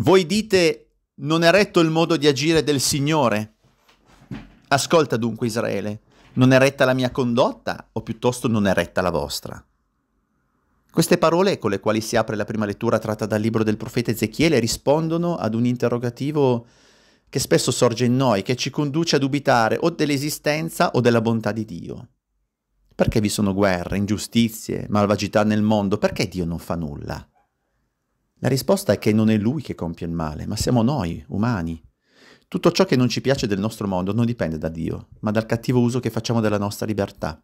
Voi dite non è retto il modo di agire del Signore? Ascolta dunque Israele, non è retta la mia condotta o piuttosto non è retta la vostra? Queste parole con le quali si apre la prima lettura tratta dal libro del profeta Ezechiele rispondono ad un interrogativo che spesso sorge in noi, che ci conduce a dubitare o dell'esistenza o della bontà di Dio. Perché vi sono guerre, ingiustizie, malvagità nel mondo? Perché Dio non fa nulla? La risposta è che non è lui che compie il male, ma siamo noi, umani. Tutto ciò che non ci piace del nostro mondo non dipende da Dio, ma dal cattivo uso che facciamo della nostra libertà.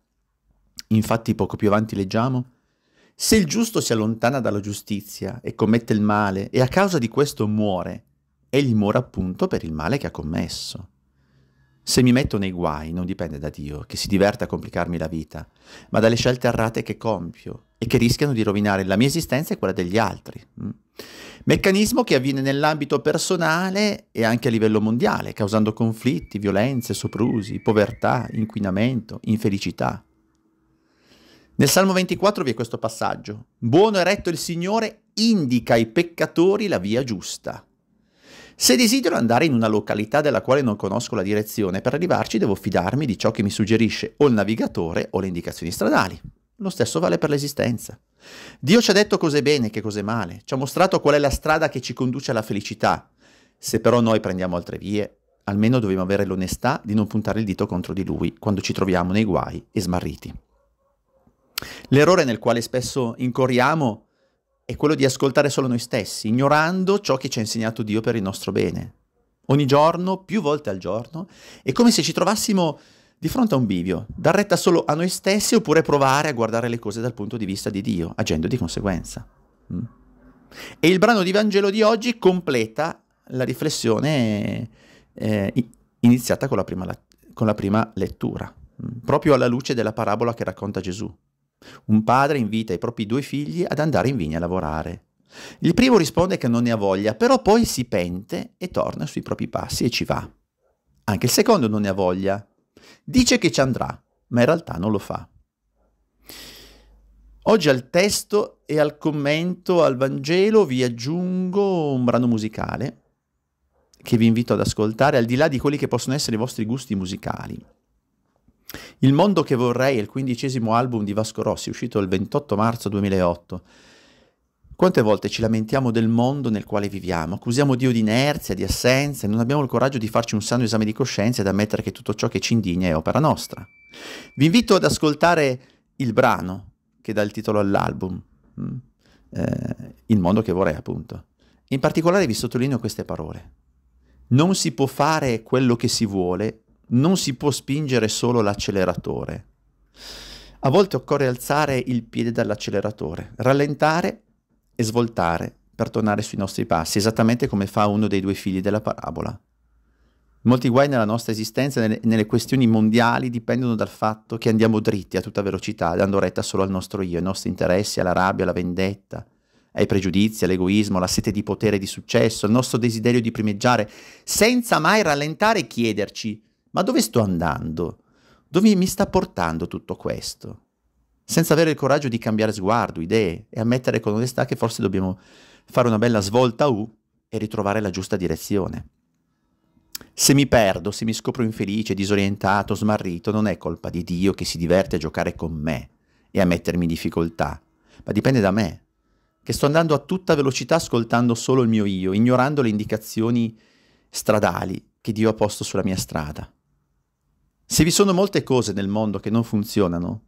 Infatti poco più avanti leggiamo, se il giusto si allontana dalla giustizia e commette il male e a causa di questo muore, egli muore appunto per il male che ha commesso. Se mi metto nei guai non dipende da Dio, che si diverte a complicarmi la vita, ma dalle scelte errate che compio, e che rischiano di rovinare la mia esistenza e quella degli altri. Mm. Meccanismo che avviene nell'ambito personale e anche a livello mondiale, causando conflitti, violenze, soprusi, povertà, inquinamento, infelicità. Nel Salmo 24 vi è questo passaggio. Buono e retto il Signore indica ai peccatori la via giusta. Se desidero andare in una località della quale non conosco la direzione, per arrivarci devo fidarmi di ciò che mi suggerisce o il navigatore o le indicazioni stradali. Lo stesso vale per l'esistenza. Dio ci ha detto cos'è bene e che cos'è male, ci ha mostrato qual è la strada che ci conduce alla felicità. Se però noi prendiamo altre vie, almeno dobbiamo avere l'onestà di non puntare il dito contro di lui quando ci troviamo nei guai e smarriti. L'errore nel quale spesso incorriamo è quello di ascoltare solo noi stessi, ignorando ciò che ci ha insegnato Dio per il nostro bene. Ogni giorno, più volte al giorno, è come se ci trovassimo di fronte a un bivio, dar retta solo a noi stessi oppure provare a guardare le cose dal punto di vista di Dio, agendo di conseguenza. Mm. E il brano di Vangelo di oggi completa la riflessione eh, iniziata con la prima, con la prima lettura, mm, proprio alla luce della parabola che racconta Gesù. Un padre invita i propri due figli ad andare in vigna a lavorare. Il primo risponde che non ne ha voglia, però poi si pente e torna sui propri passi e ci va. Anche il secondo non ne ha voglia, Dice che ci andrà, ma in realtà non lo fa. Oggi al testo e al commento al Vangelo vi aggiungo un brano musicale che vi invito ad ascoltare, al di là di quelli che possono essere i vostri gusti musicali. Il mondo che vorrei è il quindicesimo album di Vasco Rossi, uscito il 28 marzo 2008 quante volte ci lamentiamo del mondo nel quale viviamo, accusiamo Dio di inerzia, di assenza e non abbiamo il coraggio di farci un sano esame di coscienza ed ammettere che tutto ciò che ci indigna è opera nostra. Vi invito ad ascoltare il brano che dà il titolo all'album, mm, eh, Il mondo che vorrei appunto. In particolare vi sottolineo queste parole. Non si può fare quello che si vuole, non si può spingere solo l'acceleratore. A volte occorre alzare il piede dall'acceleratore, rallentare e svoltare per tornare sui nostri passi, esattamente come fa uno dei due figli della parabola. Molti guai nella nostra esistenza e nelle questioni mondiali dipendono dal fatto che andiamo dritti a tutta velocità, dando retta solo al nostro io, ai nostri interessi, alla rabbia, alla vendetta, ai pregiudizi, all'egoismo, alla sete di potere e di successo, al nostro desiderio di primeggiare, senza mai rallentare e chiederci ma dove sto andando? Dove mi sta portando tutto questo? senza avere il coraggio di cambiare sguardo, idee e ammettere con onestà che forse dobbiamo fare una bella svolta U e ritrovare la giusta direzione. Se mi perdo, se mi scopro infelice, disorientato, smarrito, non è colpa di Dio che si diverte a giocare con me e a mettermi in difficoltà, ma dipende da me, che sto andando a tutta velocità ascoltando solo il mio io, ignorando le indicazioni stradali che Dio ha posto sulla mia strada. Se vi sono molte cose nel mondo che non funzionano,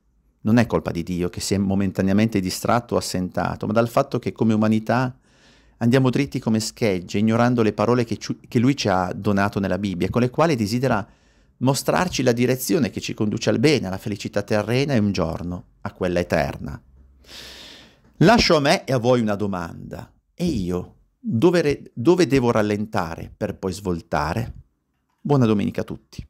non è colpa di Dio che si è momentaneamente distratto o assentato, ma dal fatto che come umanità andiamo dritti come schegge, ignorando le parole che, ci, che Lui ci ha donato nella Bibbia, con le quali desidera mostrarci la direzione che ci conduce al bene, alla felicità terrena e un giorno a quella eterna. Lascio a me e a voi una domanda. E io dove, dove devo rallentare per poi svoltare? Buona domenica a tutti.